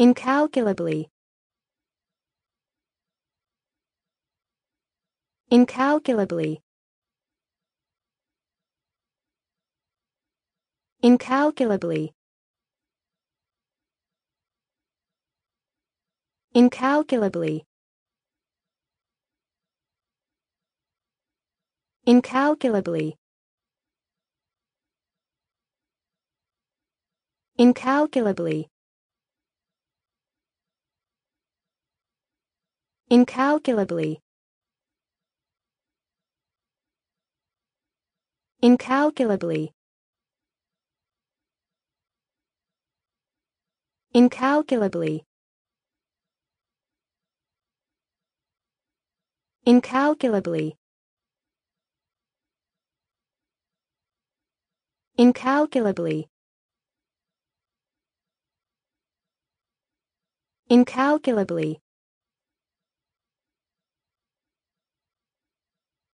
incalculably incalculably incalculably incalculably incalculably incalculably incalculably incalculably incalculably incalculably incalculably incalculably